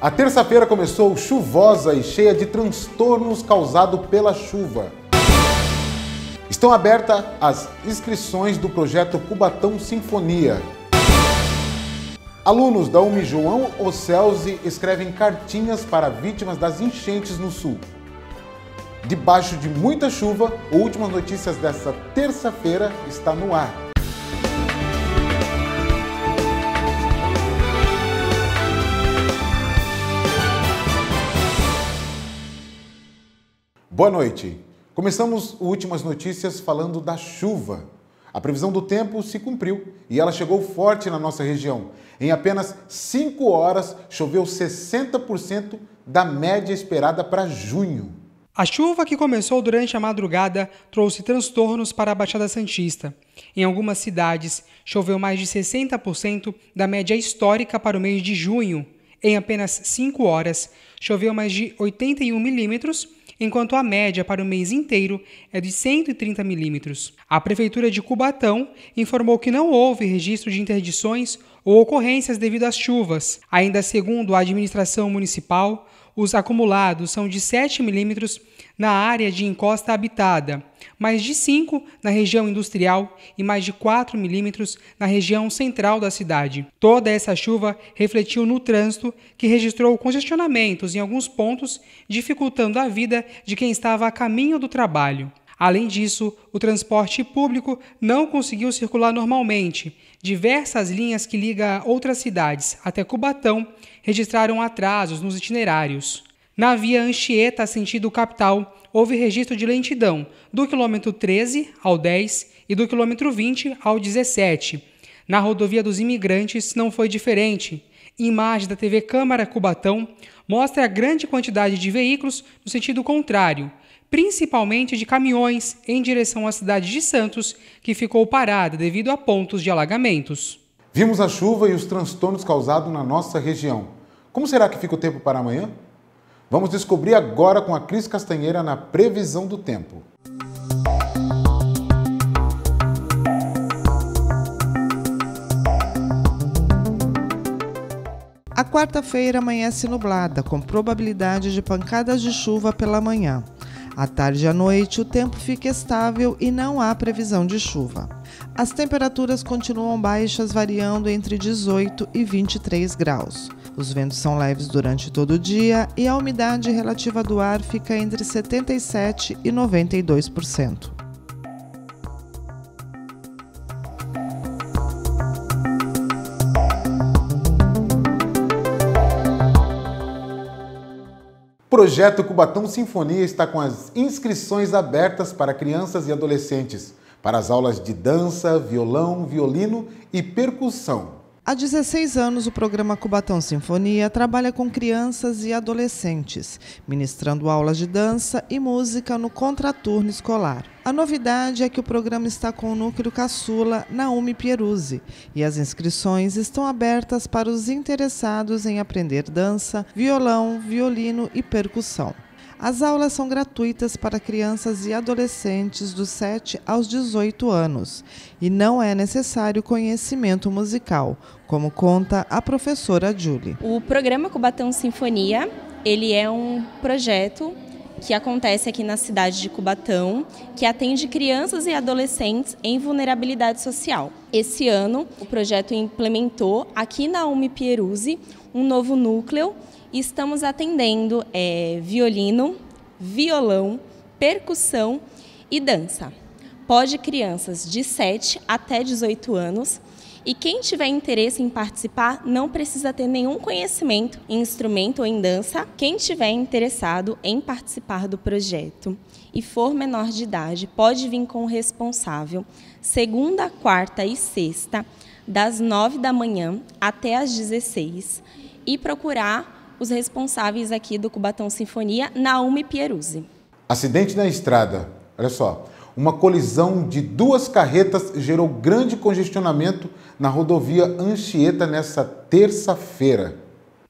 A terça-feira começou chuvosa e cheia de transtornos causados pela chuva. Estão abertas as inscrições do projeto Cubatão Sinfonia. Alunos da UMI João Ocelzi escrevem cartinhas para vítimas das enchentes no Sul. Debaixo de muita chuva, últimas notícias desta terça-feira está no ar. Boa noite. Começamos últimas notícias falando da chuva. A previsão do tempo se cumpriu e ela chegou forte na nossa região. Em apenas 5 horas, choveu 60% da média esperada para junho. A chuva que começou durante a madrugada trouxe transtornos para a Baixada Santista. Em algumas cidades, choveu mais de 60% da média histórica para o mês de junho. Em apenas 5 horas, choveu mais de 81 milímetros enquanto a média para o mês inteiro é de 130 milímetros. A Prefeitura de Cubatão informou que não houve registro de interdições ou ocorrências devido às chuvas. Ainda segundo a administração municipal, os acumulados são de 7 milímetros na área de encosta habitada, mais de 5 na região industrial e mais de 4 milímetros na região central da cidade. Toda essa chuva refletiu no trânsito, que registrou congestionamentos em alguns pontos, dificultando a vida de quem estava a caminho do trabalho. Além disso, o transporte público não conseguiu circular normalmente. Diversas linhas que ligam outras cidades até Cubatão registraram atrasos nos itinerários. Na via Anchieta, sentido capital, houve registro de lentidão do quilômetro 13 ao 10 e do quilômetro 20 ao 17. Na rodovia dos imigrantes não foi diferente. Imagem da TV Câmara Cubatão mostra a grande quantidade de veículos no sentido contrário, principalmente de caminhões em direção à cidade de Santos, que ficou parada devido a pontos de alagamentos. Vimos a chuva e os transtornos causados na nossa região. Como será que fica o tempo para amanhã? Vamos descobrir agora com a Cris Castanheira na previsão do tempo. A quarta-feira amanhece nublada, com probabilidade de pancadas de chuva pela manhã. À tarde e à noite, o tempo fica estável e não há previsão de chuva. As temperaturas continuam baixas, variando entre 18 e 23 graus. Os ventos são leves durante todo o dia e a umidade relativa do ar fica entre 77% e 92%. Projeto Cubatão Sinfonia está com as inscrições abertas para crianças e adolescentes para as aulas de dança, violão, violino e percussão. Há 16 anos, o programa Cubatão Sinfonia trabalha com crianças e adolescentes, ministrando aulas de dança e música no contraturno escolar. A novidade é que o programa está com o núcleo caçula Naomi Pieruzzi e as inscrições estão abertas para os interessados em aprender dança, violão, violino e percussão. As aulas são gratuitas para crianças e adolescentes dos 7 aos 18 anos e não é necessário conhecimento musical, como conta a professora Julie. O programa Cubatão Sinfonia, ele é um projeto que acontece aqui na cidade de Cubatão, que atende crianças e adolescentes em vulnerabilidade social. Esse ano, o projeto implementou aqui na UMI Pieruzzi um novo núcleo e estamos atendendo é, violino, violão, percussão e dança. Pode crianças de 7 até 18 anos. E quem tiver interesse em participar não precisa ter nenhum conhecimento em instrumento ou em dança. Quem tiver interessado em participar do projeto e for menor de idade, pode vir com o responsável segunda, quarta e sexta, das 9 da manhã até as 16 e procurar os responsáveis aqui do Cubatão Sinfonia, Naume Pieruzzi. Acidente na estrada. Olha só. Uma colisão de duas carretas gerou grande congestionamento na rodovia Anchieta nesta terça-feira.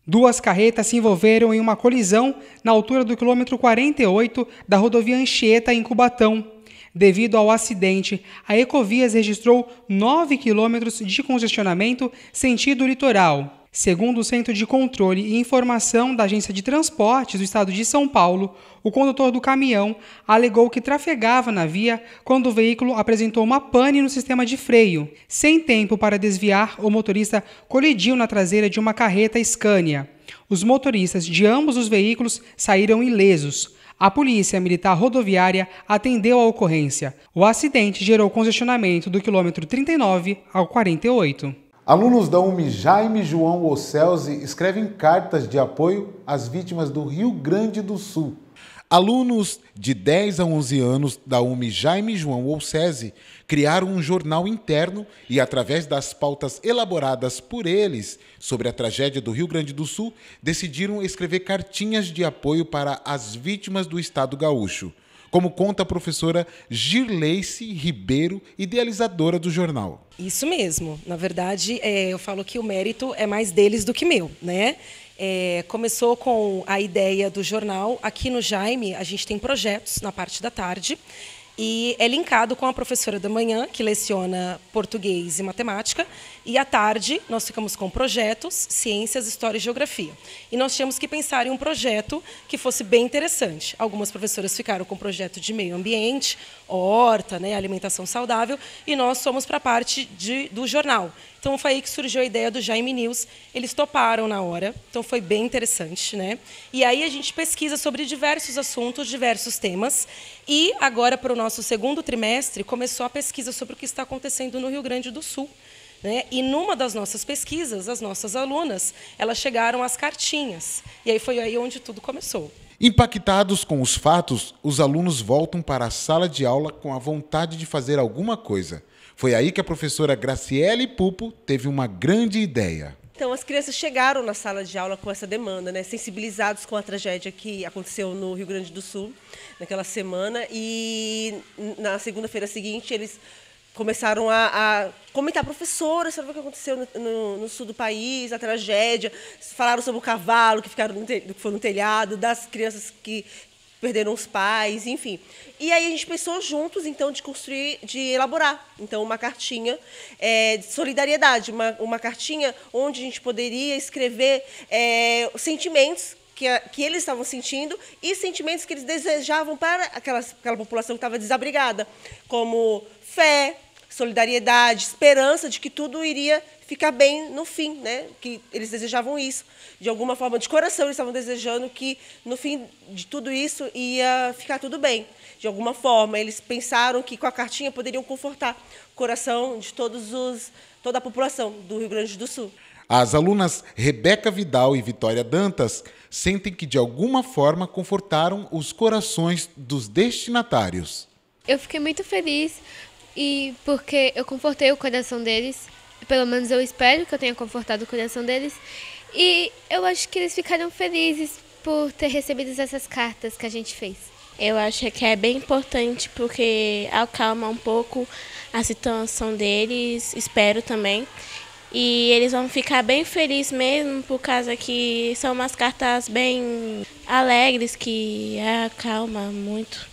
Duas carretas se envolveram em uma colisão na altura do quilômetro 48 da rodovia Anchieta, em Cubatão. Devido ao acidente, a Ecovias registrou 9 quilômetros de congestionamento sentido litoral. Segundo o Centro de Controle e Informação da Agência de Transportes do Estado de São Paulo, o condutor do caminhão alegou que trafegava na via quando o veículo apresentou uma pane no sistema de freio. Sem tempo para desviar, o motorista colidiu na traseira de uma carreta Scania. Os motoristas de ambos os veículos saíram ilesos. A Polícia Militar Rodoviária atendeu a ocorrência. O acidente gerou congestionamento do quilômetro 39 ao 48. Alunos da UMI Jaime João Ocelzi escrevem cartas de apoio às vítimas do Rio Grande do Sul. Alunos de 10 a 11 anos da UMI Jaime João Olsese criaram um jornal interno e, através das pautas elaboradas por eles sobre a tragédia do Rio Grande do Sul, decidiram escrever cartinhas de apoio para as vítimas do Estado gaúcho como conta a professora Girleice Ribeiro, idealizadora do jornal. Isso mesmo. Na verdade, é, eu falo que o mérito é mais deles do que meu, né? É, começou com a ideia do jornal. Aqui no Jaime, a gente tem projetos na parte da tarde. E é linkado com a professora da manhã, que leciona português e matemática. E à tarde, nós ficamos com projetos, ciências, história e geografia. E nós tínhamos que pensar em um projeto que fosse bem interessante. Algumas professoras ficaram com o projeto de meio ambiente, horta, né, alimentação saudável. E nós somos para a parte de, do jornal, então foi aí que surgiu a ideia do Jaime News. Eles toparam na hora, então foi bem interessante, né? E aí a gente pesquisa sobre diversos assuntos, diversos temas. E agora para o nosso segundo trimestre começou a pesquisa sobre o que está acontecendo no Rio Grande do Sul. Né? E numa das nossas pesquisas, as nossas alunas, elas chegaram às cartinhas. E aí foi aí onde tudo começou. Impactados com os fatos, os alunos voltam para a sala de aula com a vontade de fazer alguma coisa. Foi aí que a professora Graciele Pupo teve uma grande ideia. Então, as crianças chegaram na sala de aula com essa demanda, né? sensibilizados com a tragédia que aconteceu no Rio Grande do Sul naquela semana. E na segunda-feira seguinte, eles começaram a, a comentar, professora, sabe o que aconteceu no, no, no, sul do país, a tragédia, falaram sobre o cavalo que, ficaram no te, que foi no telhado, das crianças que perderam os pais, enfim. E aí a gente pensou juntos, então, de construir, de elaborar, então, uma cartinha é, de solidariedade, uma, uma cartinha onde a gente poderia escrever é, sentimentos que, a, que, eles estavam sentindo e sentimentos que eles desejavam para aquelas, aquela população que estava desabrigada, como fé, solidariedade, esperança de que tudo iria ficar bem no fim, né? Que eles desejavam isso. De alguma forma, de coração, eles estavam desejando que no fim de tudo isso ia ficar tudo bem. De alguma forma, eles pensaram que com a cartinha poderiam confortar o coração de todos os toda a população do Rio Grande do Sul. As alunas Rebeca Vidal e Vitória Dantas sentem que de alguma forma confortaram os corações dos destinatários. Eu fiquei muito feliz e porque eu confortei o coração deles, pelo menos eu espero que eu tenha confortado o coração deles, e eu acho que eles ficaram felizes por ter recebido essas cartas que a gente fez. Eu acho que é bem importante porque acalma um pouco a situação deles, espero também. E eles vão ficar bem felizes mesmo, por causa que são umas cartas bem alegres que acalma muito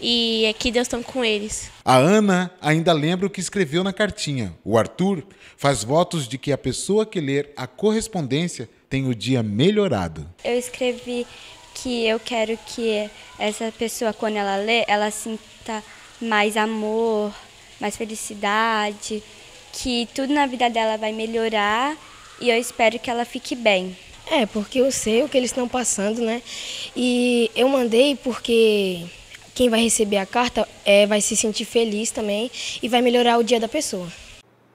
e é que Deus está com eles. A Ana ainda lembra o que escreveu na cartinha. O Arthur faz votos de que a pessoa que ler a correspondência tem o dia melhorado. Eu escrevi que eu quero que essa pessoa, quando ela lê, ela sinta mais amor, mais felicidade, que tudo na vida dela vai melhorar e eu espero que ela fique bem. É, porque eu sei o que eles estão passando, né? E eu mandei porque quem vai receber a carta é, vai se sentir feliz também e vai melhorar o dia da pessoa.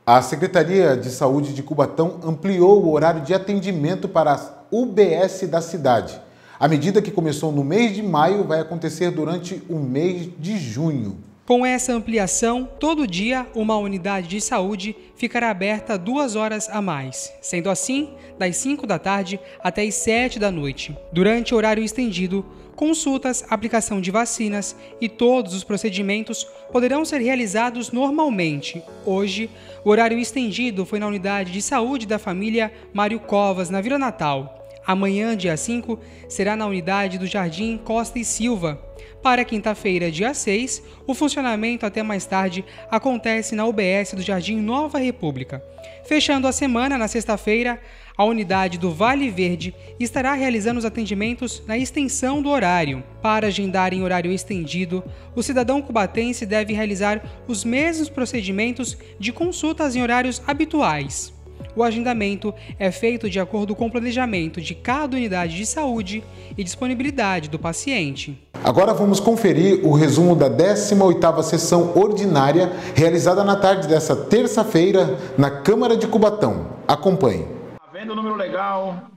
A Secretaria de Saúde de Cubatão ampliou o horário de atendimento para as UBS da cidade. A medida que começou no mês de maio vai acontecer durante o mês de junho. Com essa ampliação, todo dia uma unidade de saúde ficará aberta duas horas a mais, sendo assim das 5 da tarde até as 7 da noite. Durante o horário estendido, Consultas, aplicação de vacinas e todos os procedimentos poderão ser realizados normalmente. Hoje, o horário estendido foi na unidade de saúde da família Mário Covas, na Vila Natal. Amanhã, dia 5, será na unidade do Jardim Costa e Silva. Para quinta-feira, dia 6, o funcionamento até mais tarde acontece na UBS do Jardim Nova República. Fechando a semana, na sexta-feira, a unidade do Vale Verde estará realizando os atendimentos na extensão do horário. Para agendar em horário estendido, o cidadão cubatense deve realizar os mesmos procedimentos de consultas em horários habituais. O agendamento é feito de acordo com o planejamento de cada unidade de saúde e disponibilidade do paciente. Agora vamos conferir o resumo da 18ª sessão ordinária realizada na tarde desta terça-feira na Câmara de Cubatão. Acompanhe legal.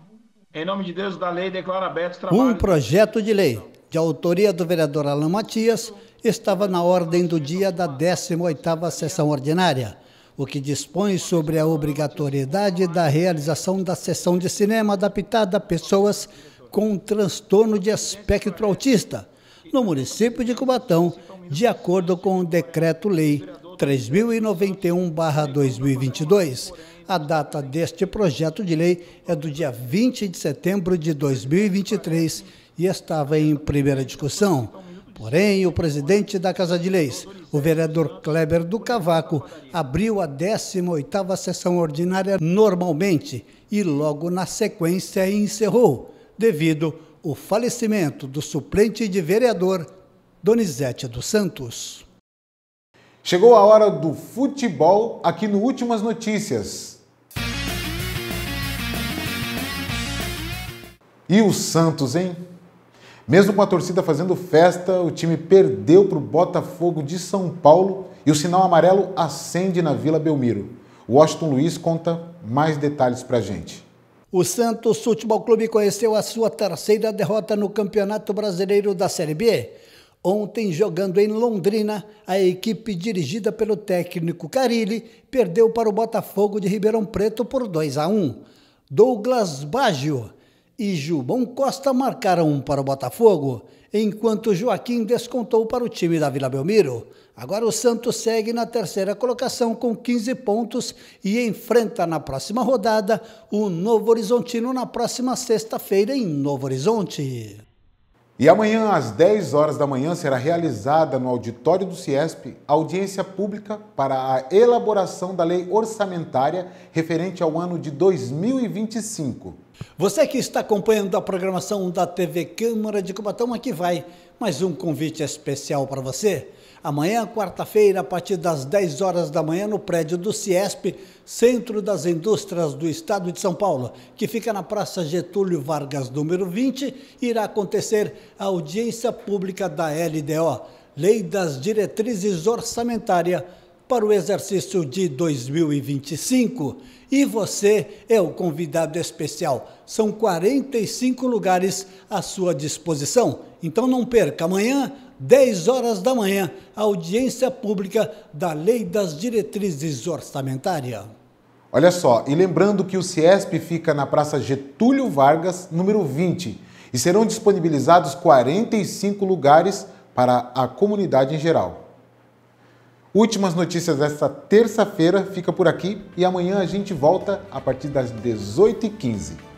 Em nome de Deus da lei, declaro aberto os trabalho. Um projeto de lei de autoria do vereador Alain Matias estava na ordem do dia da 18ª sessão ordinária, o que dispõe sobre a obrigatoriedade da realização da sessão de cinema adaptada a pessoas com transtorno de espectro autista no município de Cubatão, de acordo com o decreto-lei 3091/2022 a data deste projeto de lei é do dia 20 de setembro de 2023 e estava em primeira discussão. Porém, o presidente da Casa de Leis, o vereador Kleber do Cavaco, abriu a 18ª sessão ordinária normalmente e logo na sequência encerrou, devido ao falecimento do suplente de vereador Donizete dos Santos. Chegou a hora do futebol aqui no Últimas Notícias. E o Santos, hein? Mesmo com a torcida fazendo festa, o time perdeu para o Botafogo de São Paulo e o sinal amarelo acende na Vila Belmiro. Washington Luiz conta mais detalhes para a gente. O Santos Futebol Clube conheceu a sua terceira derrota no Campeonato Brasileiro da Série B. Ontem, jogando em Londrina, a equipe dirigida pelo técnico Carilli perdeu para o Botafogo de Ribeirão Preto por 2 a 1. Douglas Baggio e Gilbão Costa marcaram um para o Botafogo, enquanto Joaquim descontou para o time da Vila Belmiro. Agora o Santos segue na terceira colocação com 15 pontos e enfrenta na próxima rodada o Novo Horizontino na próxima sexta-feira em Novo Horizonte. E amanhã, às 10 horas da manhã, será realizada no auditório do CIESP audiência pública para a elaboração da lei orçamentária referente ao ano de 2025. Você que está acompanhando a programação da TV Câmara de Cubatão, aqui vai mais um convite especial para você. Amanhã, quarta-feira, a partir das 10 horas da manhã, no prédio do CIESP, Centro das Indústrias do Estado de São Paulo, que fica na Praça Getúlio Vargas, número 20, irá acontecer a audiência pública da LDO, Lei das Diretrizes Orçamentárias para o exercício de 2025. E você é o convidado especial. São 45 lugares à sua disposição. Então não perca. Amanhã, 10 horas da manhã, audiência pública da Lei das Diretrizes Orçamentárias. Olha só, e lembrando que o CIESP fica na Praça Getúlio Vargas, número 20, e serão disponibilizados 45 lugares para a comunidade em geral. Últimas notícias desta terça-feira fica por aqui e amanhã a gente volta a partir das 18h15.